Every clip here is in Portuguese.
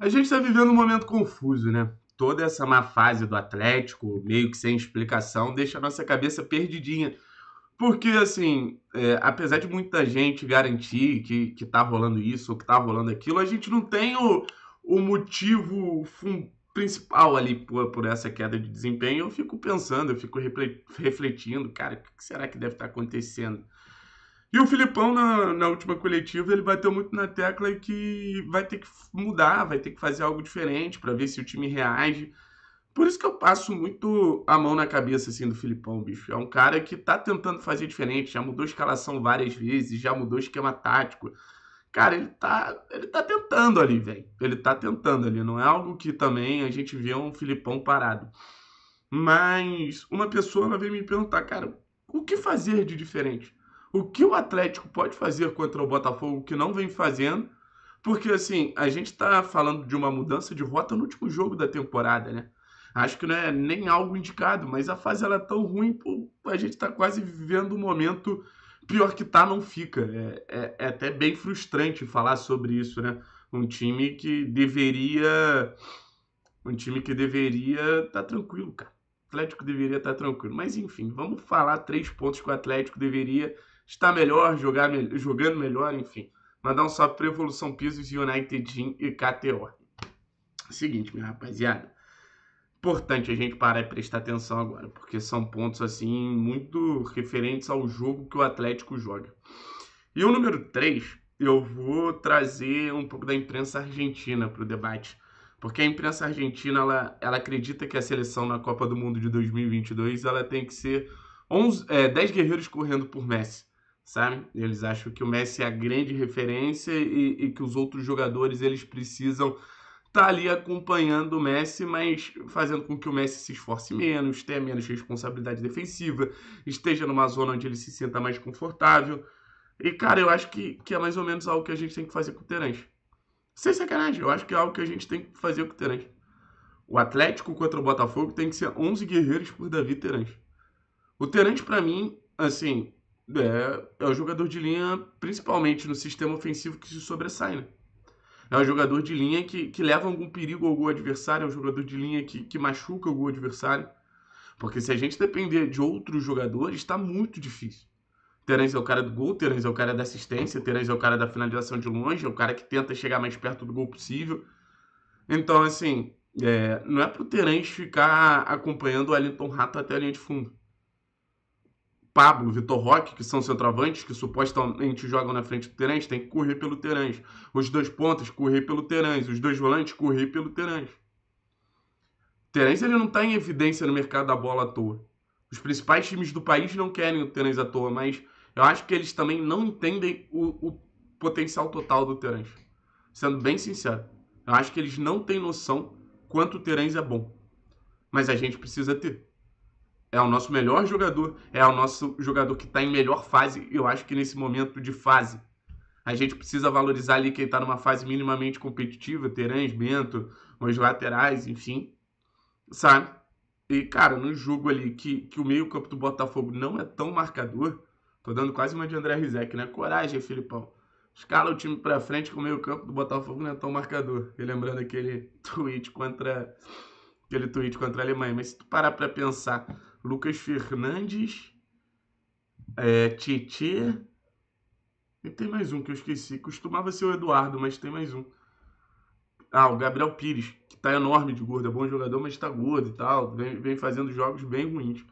A gente está vivendo um momento confuso, né? Toda essa má fase do Atlético, meio que sem explicação, deixa a nossa cabeça perdidinha. Porque, assim, é, apesar de muita gente garantir que, que tá rolando isso ou que tá rolando aquilo, a gente não tem o, o motivo principal ali por, por essa queda de desempenho. Eu fico pensando, eu fico refletindo, cara, o que será que deve estar tá acontecendo? E o Filipão, na, na, última coletiva, ele bateu muito na tecla que vai ter que mudar, vai ter que fazer algo diferente para ver se o time reage. Por isso que eu passo muito a mão na cabeça assim, do Filipão, bicho. É um cara que tá tentando fazer diferente, já mudou escalação várias vezes, já mudou esquema tático. Cara, ele tá, ele tá tentando ali, velho. Ele tá tentando ali. Não é algo que também a gente vê um Filipão parado. Mas uma pessoa veio me perguntar, cara, o que fazer de diferente? o que o Atlético pode fazer contra o Botafogo que não vem fazendo, porque assim, a gente está falando de uma mudança de rota no último jogo da temporada, né? Acho que não é nem algo indicado, mas a fase ela é tão ruim, pô, a gente está quase vivendo um momento pior que tá, não fica. É, é, é até bem frustrante falar sobre isso, né? Um time que deveria. Um time que deveria estar tá tranquilo, cara. O Atlético deveria estar tá tranquilo. Mas enfim, vamos falar três pontos que o Atlético deveria está melhor, jogar, jogando melhor, enfim. Mandar um salve para Evolução Pisos, United e KTO. Seguinte, minha rapaziada. Importante a gente parar e prestar atenção agora, porque são pontos assim muito referentes ao jogo que o Atlético joga. E o número 3, eu vou trazer um pouco da imprensa argentina para o debate, porque a imprensa argentina ela, ela acredita que a seleção na Copa do Mundo de 2022 ela tem que ser 11, é, 10 guerreiros correndo por Messi sabe? Eles acham que o Messi é a grande referência e, e que os outros jogadores eles precisam estar tá ali acompanhando o Messi, mas fazendo com que o Messi se esforce menos, tenha menos responsabilidade defensiva, esteja numa zona onde ele se sinta mais confortável. E, cara, eu acho que, que é mais ou menos algo que a gente tem que fazer com o Terence. Sem sacanagem, eu acho que é algo que a gente tem que fazer com o Terence. O Atlético contra o Botafogo tem que ser 11 guerreiros por Davi Terence. O Terence, para mim, assim, é, é o jogador de linha, principalmente no sistema ofensivo, que se sobressai, né? É um jogador de linha que, que leva algum perigo ao gol adversário, é um jogador de linha que, que machuca o gol adversário. Porque se a gente depender de outros jogadores, está muito difícil. Terence é o cara do gol, Terence é o cara da assistência, Terence é o cara da finalização de longe, é o cara que tenta chegar mais perto do gol possível. Então, assim, é, não é pro Terence ficar acompanhando o Wellington Rato até a linha de fundo. Pablo, Vitor Roque, que são centroavantes, que supostamente jogam na frente do Terãs, tem que correr pelo Terãs. Os dois pontas, correr pelo Terãs. Os dois volantes, correr pelo Terãs. Terãs ele não está em evidência no mercado da bola à toa. Os principais times do país não querem o Terãs à toa, mas eu acho que eles também não entendem o, o potencial total do Terãs. Sendo bem sincero, eu acho que eles não têm noção quanto o Terãs é bom. Mas a gente precisa ter é o nosso melhor jogador, é o nosso jogador que está em melhor fase. Eu acho que nesse momento de fase, a gente precisa valorizar ali quem está numa fase minimamente competitiva, Terãs, Bento, os laterais, enfim, sabe? E, cara, no jogo ali que, que o meio-campo do Botafogo não é tão marcador, tô dando quase uma de André Rizek, né? Coragem, Filipão. Escala o time pra frente com o meio-campo do Botafogo não é tão marcador. E lembrando aquele tweet contra. aquele tweet contra a Alemanha. Mas se tu parar pra pensar Lucas Fernandes, é, Tietê. E tem mais um que eu esqueci. Costumava ser o Eduardo, mas tem mais um. Ah, o Gabriel Pires, que tá enorme de gordo, é bom jogador, mas tá gordo e tal. Vem, vem fazendo jogos bem ruins.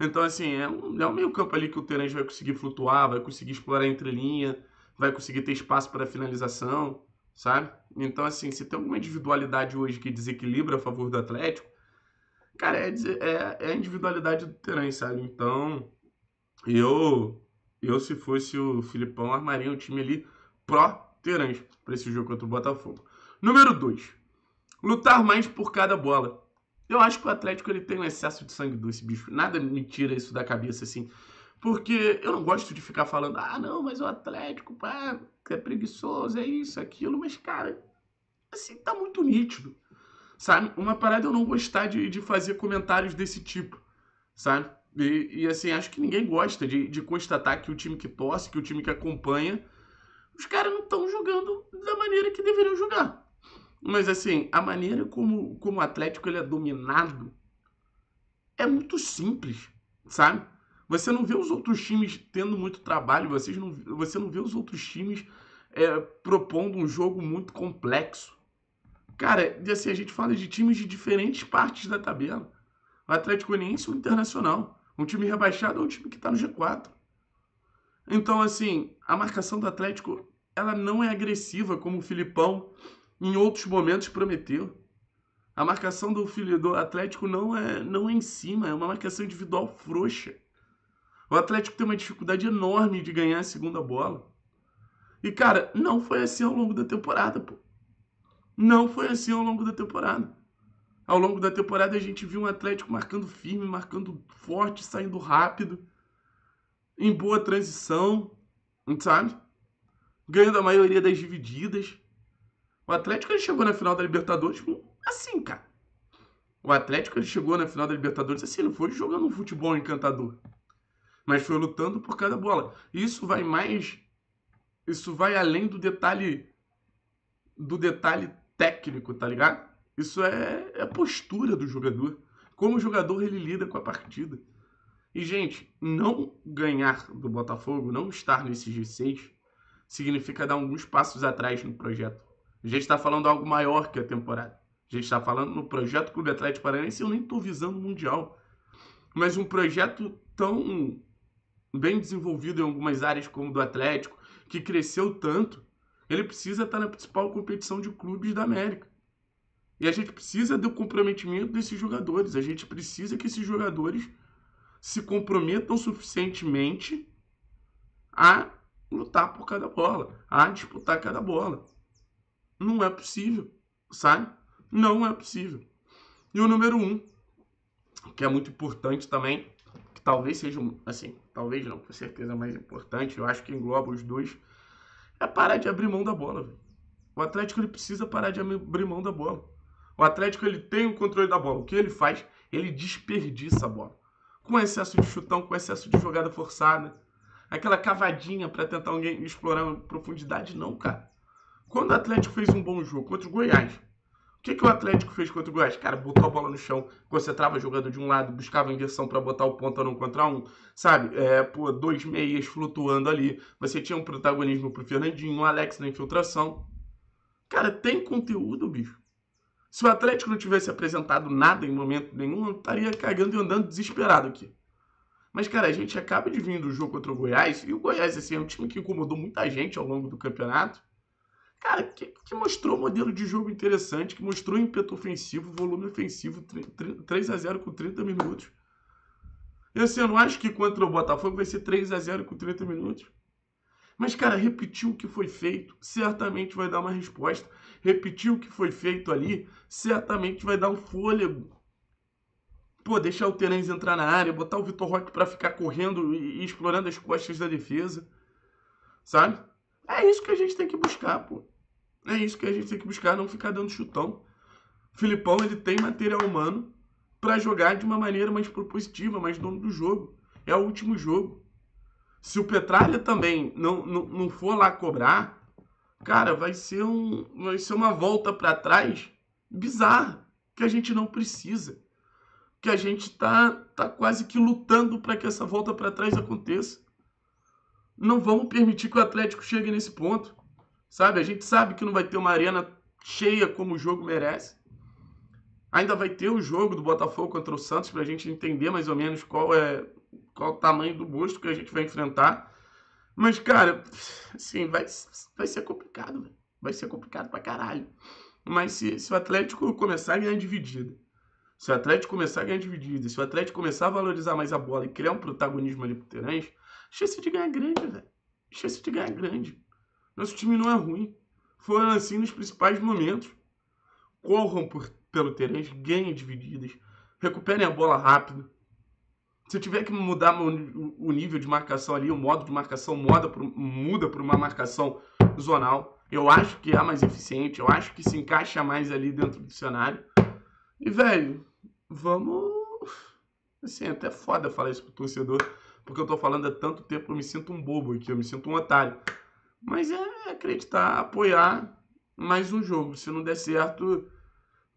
Então, assim, é um, é um meio campo ali que o Terence vai conseguir flutuar, vai conseguir explorar a entrelinha, vai conseguir ter espaço para finalização, sabe? Então, assim, se tem alguma individualidade hoje que desequilibra a favor do Atlético, Cara, é, é, é a individualidade do Teran, sabe? Então, eu, eu se fosse o Filipão, armaria um time ali pró-Teran para esse jogo contra o Botafogo. Número 2. Lutar mais por cada bola. Eu acho que o Atlético ele tem um excesso de sangue doce, bicho. Nada me tira isso da cabeça, assim. Porque eu não gosto de ficar falando, ah, não, mas o Atlético, pá, é preguiçoso, é isso, aquilo. Mas, cara, assim, tá muito nítido. Sabe? Uma parada eu não gostar de, de fazer comentários desse tipo, sabe? E, e assim, acho que ninguém gosta de, de constatar que o time que torce, que o time que acompanha, os caras não estão jogando da maneira que deveriam jogar. Mas assim, a maneira como, como o Atlético ele é dominado é muito simples, sabe? Você não vê os outros times tendo muito trabalho, vocês não, você não vê os outros times é, propondo um jogo muito complexo, Cara, assim, a gente fala de times de diferentes partes da tabela. O Atlético Goianiense ou o Internacional. Um time rebaixado ou um time que está no G4. Então, assim, a marcação do Atlético, ela não é agressiva como o Filipão em outros momentos prometeu. A marcação do filho do Atlético não é não é em cima, é uma marcação individual frouxa. O Atlético tem uma dificuldade enorme de ganhar a segunda bola. E cara, não foi assim ao longo da temporada, pô. Não foi assim ao longo da temporada. Ao longo da temporada a gente viu um Atlético marcando firme, marcando forte, saindo rápido, em boa transição, sabe? Ganhando a maioria das divididas. O Atlético ele chegou na final da Libertadores assim, cara. O Atlético ele chegou na final da Libertadores assim, não foi jogando um futebol encantador, mas foi lutando por cada bola. Isso vai mais, isso vai além do detalhe do detalhe técnico, tá ligado? Isso é, a é postura do jogador. Como o jogador ele lida com a partida. E, gente, não ganhar do Botafogo, não estar nesse G6, significa dar alguns passos atrás no projeto. A gente está falando algo maior que a temporada. A gente está falando no projeto Clube Atlético Paranaense, eu nem estou visando o Mundial. Mas um projeto tão bem desenvolvido em algumas áreas como o do Atlético, que cresceu tanto, ele precisa estar na principal competição de clubes da América. E a gente precisa do comprometimento desses jogadores. A gente precisa que esses jogadores se comprometam suficientemente a lutar por cada bola, a disputar cada bola. Não é possível, sabe? Não é possível. E o número um, que é muito importante também, que talvez seja, assim, talvez não, com certeza é mais importante, eu acho que engloba os dois, é parar de abrir mão da bola. Véio. O Atlético ele precisa parar de abrir mão da bola. O Atlético ele tem o controle da bola. O que ele faz? Ele desperdiça a bola. Com excesso de chutão, com excesso de jogada forçada, aquela cavadinha para tentar alguém explorar profundidade, não, cara. Quando o Atlético fez um bom jogo contra o Goiás, que, que o Atlético fez contra o Goiás? Cara, botou a bola no chão, concentrava jogando de um lado, buscava inversão para botar o ponta num contra um, sabe? É, pô, dois meias flutuando ali. Você tinha um protagonismo pro Fernandinho, o Alex na infiltração. Cara, tem conteúdo, bicho. Se o Atlético não tivesse apresentado nada em momento nenhum, eu estaria cagando e andando desesperado aqui. Mas, cara, a gente acaba de vir do jogo contra o Goiás, e o Goiás, assim, é um time que incomodou muita gente ao longo do campeonato cara, que, que, mostrou um modelo de jogo interessante, que mostrou ímpeto ofensivo, volume ofensivo, 3 a 0 com 30 minutos. sei assim, eu não acho que contra o Botafogo vai ser 3 a 0 com 30 minutos. Mas, cara, repetiu o que foi feito, certamente vai dar uma resposta. Repetiu o que foi feito ali, certamente vai dar um fôlego. Pô, deixar o Terence entrar na área, botar o Vitor Roque para ficar correndo e explorando as costas da defesa. Sabe? É isso que a gente tem que buscar, pô. É isso que a gente tem que buscar, não ficar dando chutão. O Filipão, ele tem material humano para jogar de uma maneira mais propositiva, mais dono do jogo. É o último jogo. Se o Petralha também não, não, não for lá cobrar, cara, vai ser, um, vai ser uma volta para trás bizarra, que a gente não precisa. Que a gente tá, tá quase que lutando para que essa volta para trás aconteça. Não vamos permitir que o Atlético chegue nesse ponto. Sabe, a gente sabe que não vai ter uma arena cheia como o jogo merece. Ainda vai ter o jogo do Botafogo contra o Santos para a gente entender mais ou menos qual é qual o tamanho do busto que a gente vai enfrentar. Mas, cara, assim, vai, vai ser complicado, véio. Vai ser complicado pra caralho. Mas se, se o Atlético começar a ganhar dividida, se o Atlético começar a ganhar dividida, se o Atlético começar a valorizar mais a bola e criar um protagonismo ali pro Terence, chance de ganhar grande, velho. Chance de ganhar grande. Nosso time não é ruim. foi assim nos principais momentos. Corram por, pelo Terence, ganhem divididas, recuperem a bola rápido. Se eu tiver que mudar o nível de marcação ali, o modo de marcação muda para uma marcação zonal. Eu acho que é mais eficiente, eu acho que se encaixa mais ali dentro do cenário. E, velho, vamos. Assim, é até foda falar isso pro torcedor, porque eu tô falando há tanto tempo, eu me sinto um bobo aqui, eu me sinto um otário. Mas é acreditar, apoiar mais um jogo. Se não der certo,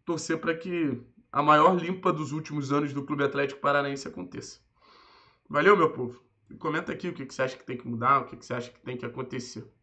torcer para que a maior limpa dos últimos anos do Clube Atlético Paranaense aconteça. Valeu, meu povo. comenta aqui o que, você acha que tem que mudar, o que você acha que tem que acontecer.